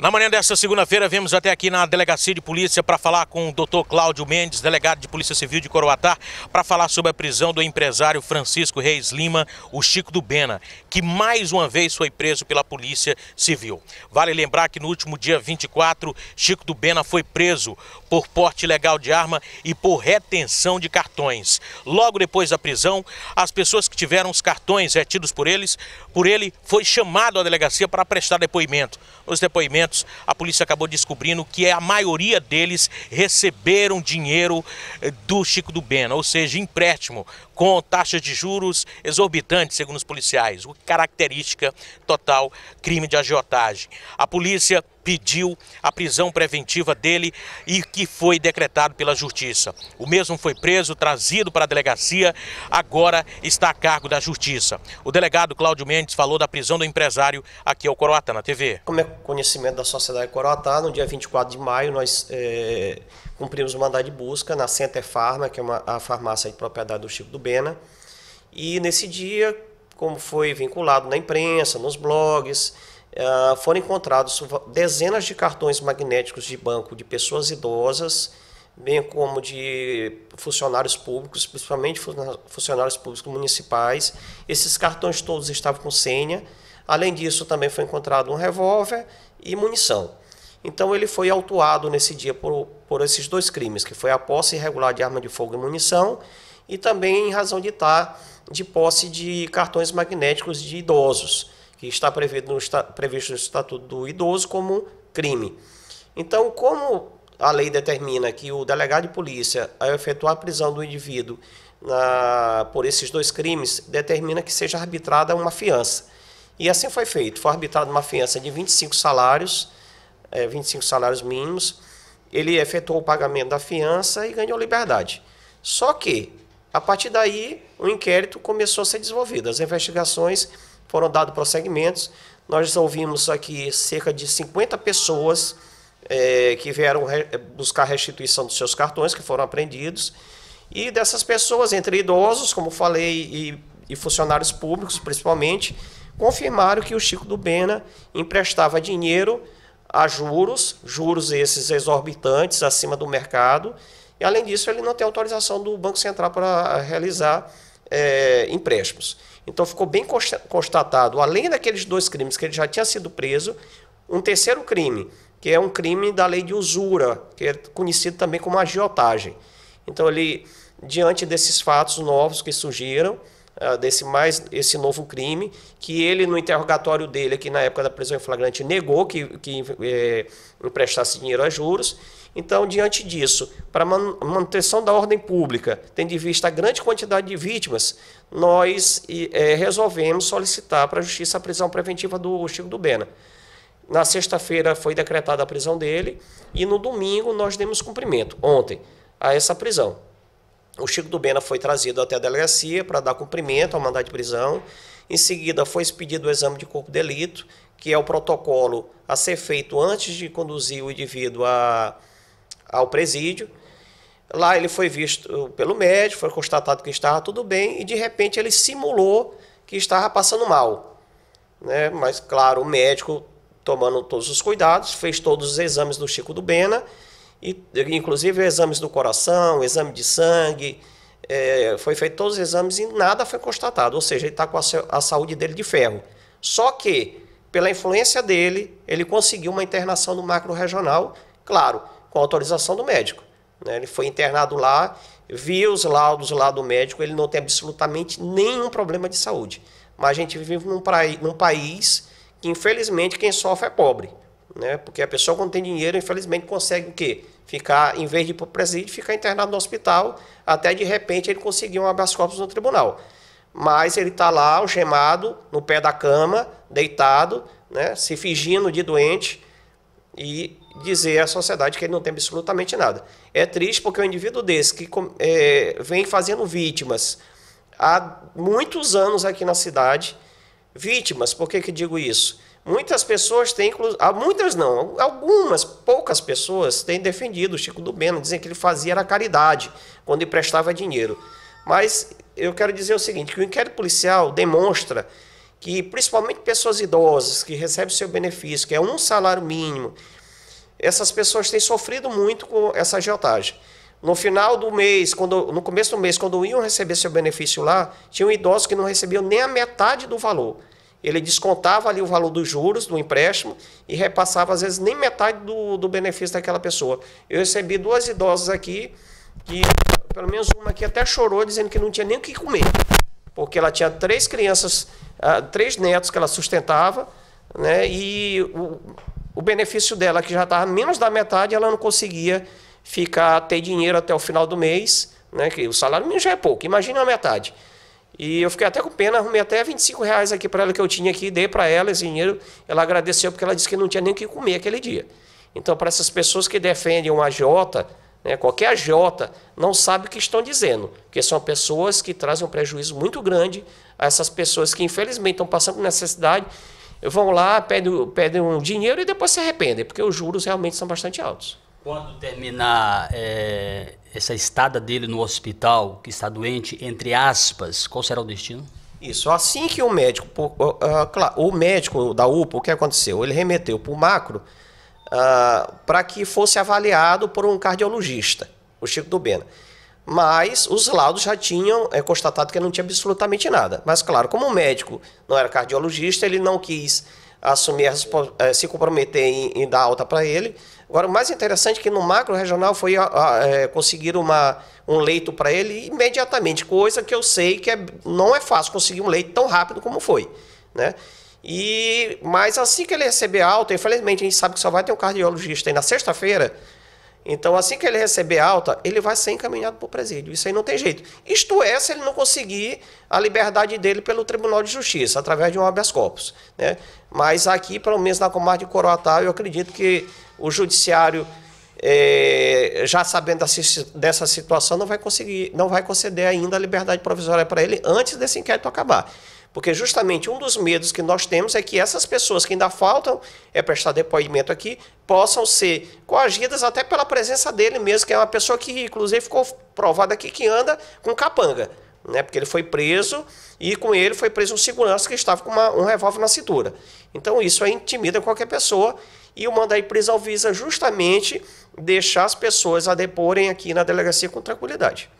Na manhã desta segunda-feira, viemos até aqui na Delegacia de Polícia para falar com o doutor Cláudio Mendes, delegado de Polícia Civil de Coroatá, para falar sobre a prisão do empresário Francisco Reis Lima, o Chico do Bena, que mais uma vez foi preso pela Polícia Civil. Vale lembrar que no último dia 24, Chico do Bena foi preso por porte ilegal de arma e por retenção de cartões. Logo depois da prisão, as pessoas que tiveram os cartões retidos por eles, por ele, foi chamado à delegacia para prestar depoimento. Nos depoimentos, a polícia acabou descobrindo que a maioria deles receberam dinheiro eh, do Chico do Bena, ou seja, empréstimo com taxas de juros exorbitantes, segundo os policiais, o característica total crime de agiotagem. A polícia pediu a prisão preventiva dele e que foi decretado pela justiça. O mesmo foi preso, trazido para a delegacia, agora está a cargo da justiça. O delegado Cláudio Mendes falou da prisão do empresário aqui ao Coroatá na TV. Como é conhecimento da sociedade Coroatá, no dia 24 de maio nós é, cumprimos o mandado de busca na Center Pharma, que é uma, a farmácia de propriedade do Chico do Bena, e nesse dia, como foi vinculado na imprensa, nos blogs, é, foram encontrados dezenas de cartões magnéticos de banco de pessoas idosas, bem como de funcionários públicos, principalmente funcionários públicos municipais. Esses cartões todos estavam com senha. Além disso, também foi encontrado um revólver e munição. Então, ele foi autuado nesse dia por, por esses dois crimes, que foi a posse irregular de arma de fogo e munição, e também em razão de estar tá, de posse de cartões magnéticos de idosos que está previsto no, previsto no Estatuto do Idoso como crime. Então, como a lei determina que o delegado de polícia, ao efetuar a prisão do indivíduo na, por esses dois crimes, determina que seja arbitrada uma fiança. E assim foi feito. Foi arbitrada uma fiança de 25 salários, é, eh, 25 salários mínimos. Ele efetuou o pagamento da fiança e ganhou liberdade. Só que, a partir daí, o inquérito começou a ser desenvolvido. As investigações foram dados prosseguimentos. Nós ouvimos aqui cerca de 50 pessoas é, que vieram re é, buscar restituição dos seus cartões, que foram apreendidos. E dessas pessoas, entre idosos, como falei, e, e funcionários públicos principalmente, confirmaram que o Chico do Bena emprestava dinheiro a juros, juros esses exorbitantes acima do mercado, e além disso ele não tem autorização do Banco Central para realizar é, empréstimos. Então ficou bem constatado, além daqueles dois crimes que ele já tinha sido preso, um terceiro crime, que é um crime da lei de usura, que é conhecido também como agiotagem. Então ele, diante desses fatos novos que surgiram, ah, desse mais esse novo crime, que ele no interrogatório dele, aqui na época da prisão em flagrante, negou que, que é, emprestasse dinheiro a juros, então, diante disso, para manutenção da ordem pública, tendo em vista a grande quantidade de vítimas, nós é, resolvemos solicitar para a Justiça a prisão preventiva do Chico do Bena. Na sexta-feira foi decretada a prisão dele e no domingo nós demos cumprimento, ontem, a essa prisão. O Chico do Bena foi trazido até a delegacia para dar cumprimento ao mandado de prisão. Em seguida, foi expedido o exame de corpo de delito, que é o protocolo a ser feito antes de conduzir o indivíduo a ao presídio. Lá ele foi visto pelo médico, foi constatado que estava tudo bem e de repente ele simulou que estava passando mal. Né? Mas, claro, o médico, tomando todos os cuidados, fez todos os exames do Chico do Bena, e, inclusive exames do coração, exame de sangue, é, foi feito todos os exames e nada foi constatado. Ou seja, ele está com a, a saúde dele de ferro. Só que, pela influência dele, ele conseguiu uma internação no macro regional, claro com autorização do médico. Né? Ele foi internado lá, viu os laudos lá do médico, ele não tem absolutamente nenhum problema de saúde. Mas a gente vive num, praí, num país que, infelizmente, quem sofre é pobre. Né? Porque a pessoa, quando tem dinheiro, infelizmente, consegue o quê? Ficar, em vez de ir para o presídio, ficar internado no hospital, até de repente ele conseguir um habeas corpus no tribunal. Mas ele está lá, algemado, no pé da cama, deitado, né? se fingindo de doente, e dizer à sociedade que ele não tem absolutamente nada. É triste porque o um indivíduo desse que é, vem fazendo vítimas há muitos anos aqui na cidade, vítimas, por que, que digo isso? Muitas pessoas têm, há muitas não, algumas, poucas pessoas têm defendido o Chico do Beno, dizem que ele fazia era caridade quando emprestava dinheiro. Mas eu quero dizer o seguinte, que o inquérito policial demonstra que principalmente pessoas idosas que recebem seu benefício, que é um salário mínimo, essas pessoas têm sofrido muito com essa agiotagem. No final do mês, quando, no começo do mês, quando iam receber seu benefício lá, tinha um idoso que não recebeu nem a metade do valor. Ele descontava ali o valor dos juros do empréstimo e repassava, às vezes, nem metade do, do benefício daquela pessoa. Eu recebi duas idosas aqui, que pelo menos uma aqui até chorou, dizendo que não tinha nem o que comer porque ela tinha três crianças, ah, três netos que ela sustentava, né? e o, o benefício dela, que já estava menos da metade, ela não conseguia ficar ter dinheiro até o final do mês, né? que o salário mínimo já é pouco, imagina a metade. E eu fiquei até com pena, arrumei até 25 reais aqui para ela que eu tinha aqui, dei para ela esse dinheiro, ela agradeceu porque ela disse que não tinha nem o que comer aquele dia. Então, para essas pessoas que defendem uma agiota, né? Qualquer agiota não sabe o que estão dizendo, porque são pessoas que trazem um prejuízo muito grande a essas pessoas que, infelizmente, estão passando por necessidade, vão lá, pedem, pedem um dinheiro e depois se arrependem, porque os juros realmente são bastante altos. Quando terminar é, essa estada dele no hospital, que está doente, entre aspas, qual será o destino? Isso, assim que o médico, o ah, médico da UPA, o que aconteceu? Ele remeteu para o macro, ah, para que fosse avaliado por um cardiologista, o Chico do Bena. Mas os laudos já tinham é, constatado que não tinha absolutamente nada. Mas, claro, como o médico não era cardiologista, ele não quis assumir, a, eh, se comprometer em, em dar alta para ele. Agora, o mais interessante é que no macro regional foi a, a, é, conseguir uma, um leito para ele imediatamente, coisa que eu sei que é, não é fácil conseguir um leito tão rápido como foi. Né? E, mas assim que ele receber alta, infelizmente a gente sabe que só vai ter um cardiologista aí na sexta-feira. Então, assim que ele receber alta, ele vai ser encaminhado para o presídio. Isso aí não tem jeito. Isto é, se ele não conseguir a liberdade dele pelo Tribunal de Justiça, através de um habeas corpus. Né? Mas aqui, pelo menos na comarca de Coroatá, eu acredito que o judiciário, é, já sabendo dessa situação, não vai conseguir, não vai conceder ainda a liberdade provisória para ele antes desse inquérito acabar. Porque justamente um dos medos que nós temos é que essas pessoas que ainda faltam é prestar depoimento aqui possam ser coagidas até pela presença dele mesmo, que é uma pessoa que inclusive ficou provada aqui que anda com capanga, né? Porque ele foi preso e com ele foi preso um segurança que estava com uma, um revólver na cintura. Então isso aí intimida qualquer pessoa e o mandado de prisão visa justamente deixar as pessoas a deporem aqui na delegacia com tranquilidade.